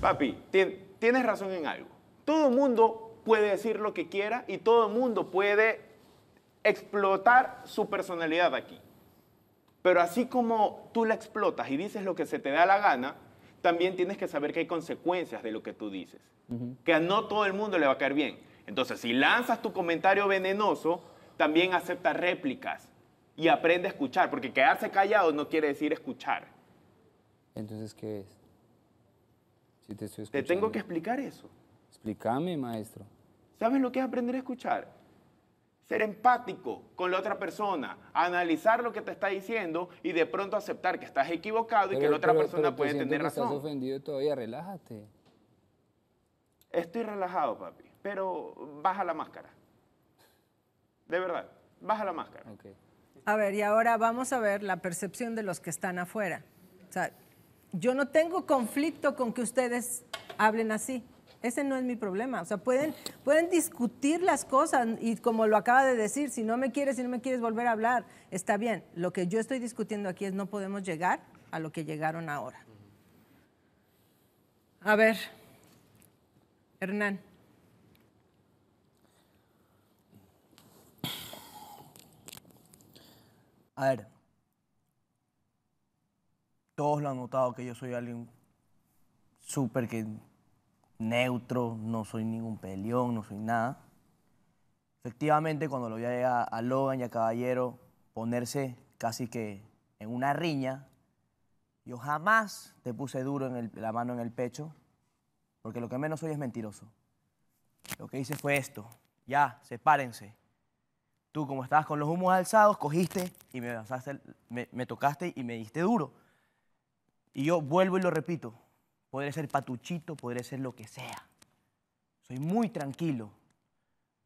Papi, tienes razón en algo. Todo el mundo puede decir lo que quiera y todo el mundo puede explotar su personalidad aquí. Pero así como tú la explotas y dices lo que se te da la gana, también tienes que saber que hay consecuencias de lo que tú dices. Que a no todo el mundo le va a caer bien. Entonces, si lanzas tu comentario venenoso, también acepta réplicas y aprende a escuchar, porque quedarse callado no quiere decir escuchar. Entonces, ¿qué es? te tengo que explicar eso. Explícame, maestro. ¿Sabes lo que es aprender a escuchar? Ser empático con la otra persona, analizar lo que te está diciendo y de pronto aceptar que estás equivocado y que la otra persona puede tener razón. Estás ofendido todavía, relájate. Estoy relajado, papi, pero baja la máscara. De verdad, baja la máscara. A ver, y ahora vamos a ver la percepción de los que están afuera. O sea, yo no tengo conflicto con que ustedes hablen así. Ese no es mi problema. O sea, pueden, pueden discutir las cosas y como lo acaba de decir, si no me quieres, si no me quieres volver a hablar, está bien. Lo que yo estoy discutiendo aquí es no podemos llegar a lo que llegaron ahora. A ver, Hernán. A ver, todos lo han notado que yo soy alguien súper que neutro, no soy ningún peleón, no soy nada. Efectivamente, cuando lo vi a, Logan y a Caballero ponerse casi que en una riña, yo jamás te puse duro en la mano en el pecho, porque lo que menos soy es mentiroso. Lo que hice fue esto. Ya, sepárense. Tú, como estabas con los humos alzados, cogiste y me, me tocaste y me diste duro. Y yo vuelvo y lo repito, podré ser patuchito, podré ser lo que sea. Soy muy tranquilo,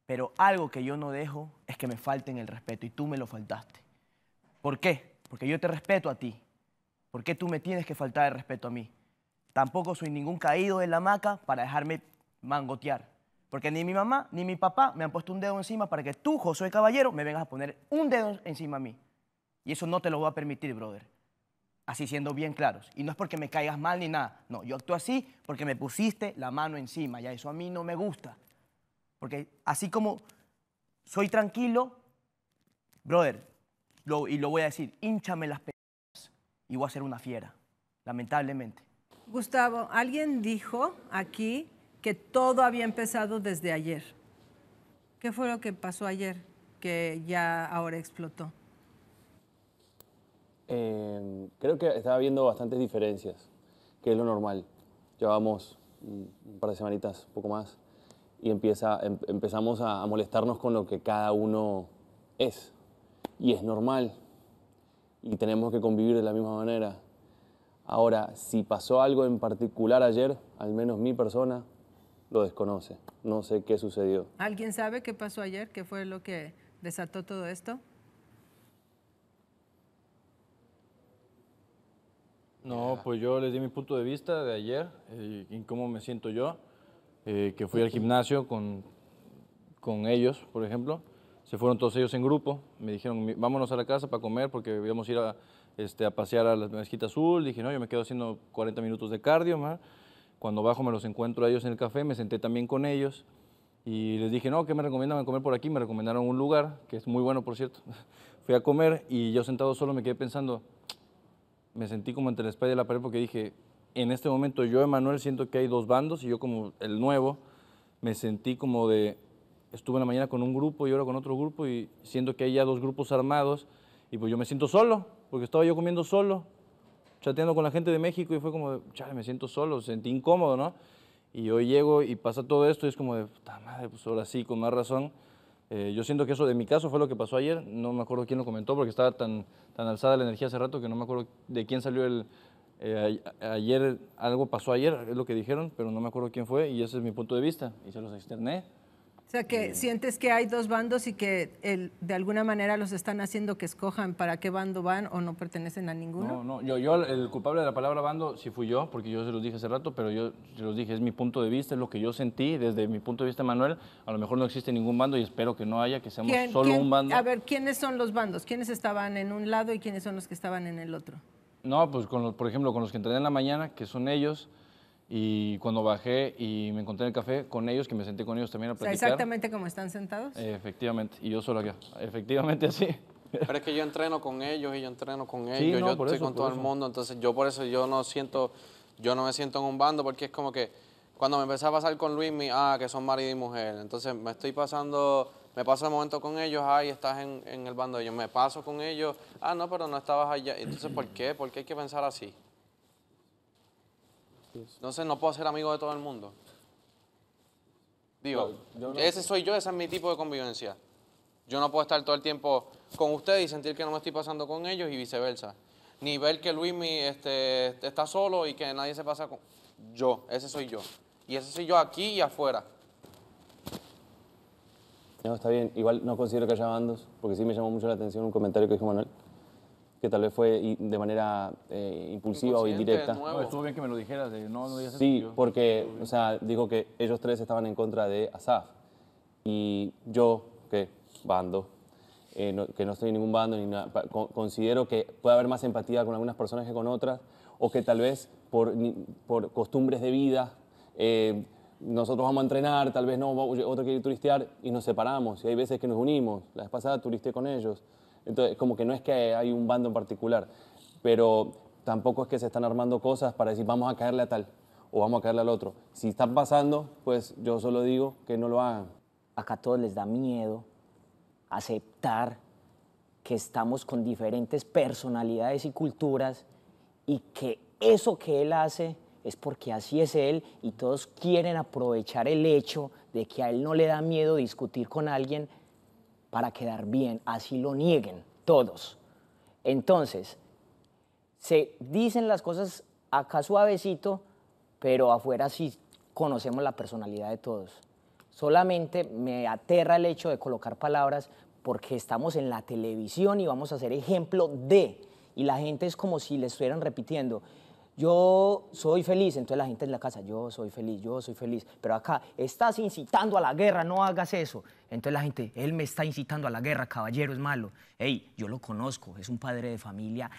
pero algo que yo no dejo es que me falten el respeto y tú me lo faltaste. ¿Por qué? Porque yo te respeto a ti. ¿Por qué tú me tienes que faltar el respeto a mí? Tampoco soy ningún caído en la hamaca para dejarme mangotear. Porque ni mi mamá ni mi papá me han puesto un dedo encima para que tú, José Caballero, me vengas a poner un dedo encima a mí. Y eso no te lo voy a permitir, brother así siendo bien claros. Y no es porque me caigas mal ni nada. No, yo actúo así porque me pusiste la mano encima. Ya eso a mí no me gusta. Porque así como soy tranquilo, brother, y lo voy a decir, hinchame las pelotas y voy a ser una fiera, lamentablemente. Gustavo, alguien dijo aquí que todo había empezado desde ayer. ¿Qué fue lo que pasó ayer que ya ahora explotó? Em, creo que estaba viendo bastantes diferencias, que es lo normal. Llevamos un par de semanitas, poco más, y empieza, em, empezamos a, molestarnos con lo que cada uno es. Y es normal. Y tenemos que convivir de la misma manera. Ahora, si pasó algo en particular ayer, al menos mi persona lo desconoce. No sé qué sucedió. ¿Alguien sabe qué pasó ayer? ¿Qué fue lo que desató todo esto? No, pues yo les di mi punto de vista de ayer en eh, y cómo me siento yo, eh, que fui al gimnasio con, con ellos, por ejemplo. Se fueron todos ellos en grupo, me dijeron, vámonos a la casa para comer porque íbamos ir a, este, a pasear a la mezquita azul. Dije, no, yo me quedo haciendo 40 minutos de cardio. Cuando bajo me los encuentro a ellos en el café, me senté también con ellos. Y les dije, no, ¿qué me recomiendan comer por aquí? Me recomendaron un lugar, que es muy bueno, por cierto. Fui a comer y yo sentado solo me quedé pensando, me sentí como entre la espalda y la pared porque dije, en este momento yo, Emanuel, siento que hay dos bandos y yo como el nuevo, me sentí como de, estuve en la mañana con un grupo y ahora con otro grupo y siento que hay ya dos grupos armados y pues yo me siento solo, porque estaba yo comiendo solo, chateando con la gente de México y fue como, chale, me siento solo, sentí incómodo, ¿no? Y hoy llego y pasa todo esto y es como de, puta madre, pues ahora sí, con más razón eh, yo siento que eso, de mi caso, fue lo que pasó ayer. No me acuerdo quién lo comentó porque estaba tan, tan alzada la energía hace rato que no me acuerdo de quién salió el. Eh, ayer algo pasó ayer, es lo que dijeron, pero no me acuerdo quién fue y ese es mi punto de vista y se los externé. O sea, que sientes que hay dos bandos y que de alguna manera los están haciendo que escojan para qué bando van o no pertenecen a ninguno. No, no, yo, yo el culpable de la palabra bando sí fui yo, porque yo se los dije hace rato, pero yo se los dije, es mi punto de vista, es lo que yo sentí desde mi punto de vista, Manuel. A lo mejor no existe ningún bando y espero que no haya, que seamos solo un bando. A ver, ¿quiénes son los bandos? ¿Quiénes estaban en un lado y quiénes son los que estaban en el otro? No, pues con los, por ejemplo, con los que entrené en la mañana, que son ellos. Y cuando bajé y me encontré en el café con ellos, que me senté con ellos también a platicar. exactamente como están sentados. efectivamente, y yo solo aquí, Efectivamente así. Pero es que yo entreno con ellos y yo entreno con ellos, yo estoy con todo el mundo, entonces yo por eso yo no siento, yo no me siento en un bando porque es como que cuando me empecé a pasar con Luis, mi, ah, que son marido y mujer, entonces me estoy pasando, me paso el momento con ellos, ah, y estás en, en el bando de ellos, me paso con ellos, ah, no, pero no estabas allá, entonces ¿por qué? ¿Por qué hay que pensar así? Entonces no puedo ser amigo de todo el mundo. Digo, ese soy yo, ese es mi tipo de convivencia. Yo no puedo estar todo el tiempo con ustedes y sentir que no me estoy pasando con ellos y viceversa. Ni ver que Luis mi, este, está solo y que nadie se pasa con... Yo, ese soy yo. Y ese soy yo aquí y afuera. No, está bien. Igual no considero que haya bandos, porque sí me llamó mucho la atención un comentario que dijo Manuel que tal vez fue de manera eh, impulsiva o indirecta. estuvo bien que me lo dijeras, no, Sí, porque, o sea, digo que ellos tres estaban en contra de Asaf. Y yo, que bando, eh, que no estoy en ningún bando, ni considero que puede haber más empatía con algunas personas que con otras, o que tal vez por, costumbres de vida, eh, nosotros vamos a entrenar, tal vez no, otro quiere turistear, y nos separamos. Y hay veces que nos unimos. La vez pasada turisteé con ellos. Entonces, como que no es que hay un bando en particular, pero tampoco es que se están armando cosas para decir vamos a caerle a tal o vamos a caerle al otro. Si están pasando, pues yo solo digo que no lo hagan. Acá todos les da miedo aceptar que estamos con diferentes personalidades y culturas y que eso que él hace es porque así es él y todos quieren aprovechar el hecho de que a él no le da miedo discutir con alguien para quedar bien, así lo nieguen todos. Entonces, se dicen las cosas acá suavecito, pero afuera sí conocemos la personalidad de todos. Solamente me aterra el hecho de colocar palabras porque estamos en la televisión y vamos a ser ejemplo de, y la gente es como si le estuvieran repitiendo, yo soy feliz, entonces la gente en la casa, yo soy feliz, yo soy feliz, pero acá estás incitando a la guerra, no hagas eso. Entonces la gente, él me está incitando a la guerra, caballero, es malo. Ey, yo lo conozco, es un padre de familia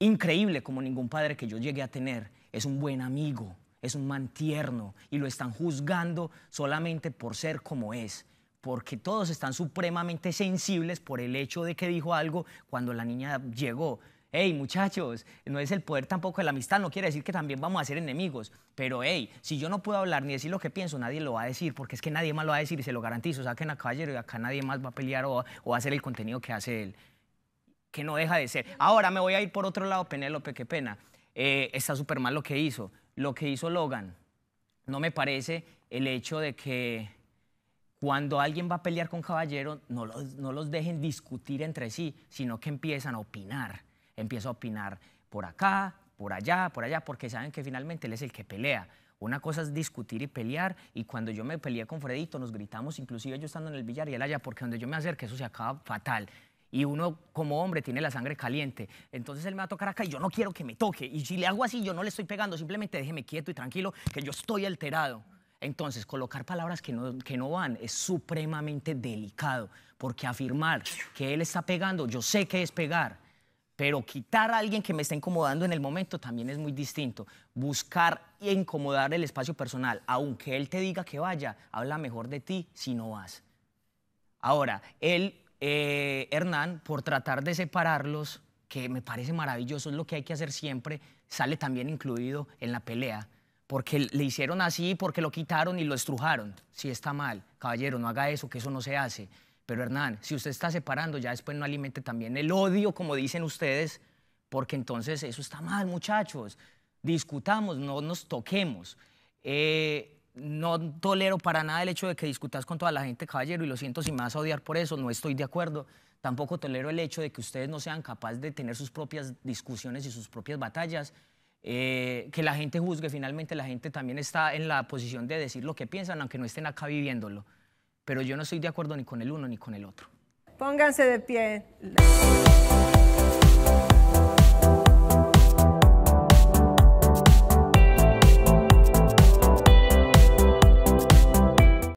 increíble como ningún padre que yo llegué a tener, es un buen amigo, es un man tierno y lo están juzgando solamente por ser como es porque todos están supremamente sensibles por el hecho de que dijo algo cuando la niña llegó hey muchachos, no es el poder tampoco de la amistad, no quiere decir que también vamos a ser enemigos, pero hey, si yo no puedo hablar ni decir lo que pienso, nadie lo va a decir, porque es que nadie más lo va a decir y se lo garantizo, saquen a Caballero y acá nadie más va a pelear o, va a hacer el contenido que hace él, que no deja de ser. Ahora me voy a ir por otro lado, Penélope, qué pena, eh, está súper mal lo que hizo, lo que hizo Logan, no me parece el hecho de que cuando alguien va a pelear con Caballero, no los, no los dejen discutir entre sí, sino que empiezan a opinar empiezo a opinar por acá, por allá, por allá, porque saben que finalmente él es el que pelea. Una cosa es discutir y pelear, y cuando yo me peleé con Fredito, nos gritamos, inclusive yo estando en el billar y él allá, porque donde yo me acerque eso se acaba fatal. Y uno como hombre tiene la sangre caliente. Entonces él me va a tocar acá y yo no quiero que me toque. Y si le hago así, yo no le estoy pegando, simplemente déjeme quieto y tranquilo, que yo estoy alterado. Entonces, colocar palabras que no, que no van es supremamente delicado, porque afirmar que él está pegando, yo sé que es pegar, pero quitar a alguien que me está incomodando en el momento también es muy distinto. Buscar e incomodar el espacio personal, aunque él te diga que vaya, habla mejor de ti si no vas. Ahora, él, eh, Hernán, por tratar de separarlos, que me parece maravilloso, es lo que hay que hacer siempre, sale también incluido en la pelea. Porque le hicieron así, porque lo quitaron y lo estrujaron. Si está mal, caballero, no haga eso, que eso no se hace. Pero Hernán, si usted está separando, ya después no alimente también el odio, como dicen ustedes, porque entonces eso está mal, muchachos. Discutamos, no nos toquemos. Eh, no tolero para nada el hecho de que discutas con toda la gente, caballero, y lo siento si me vas a odiar por eso, no estoy de acuerdo. Tampoco tolero el hecho de que ustedes no sean capaces de tener sus propias discusiones y sus propias batallas. Eh, que la gente juzgue, finalmente la gente también está en la posición de decir lo que piensan, aunque no estén acá viviéndolo pero yo no estoy de acuerdo ni con el uno ni con el otro. Pónganse de pie.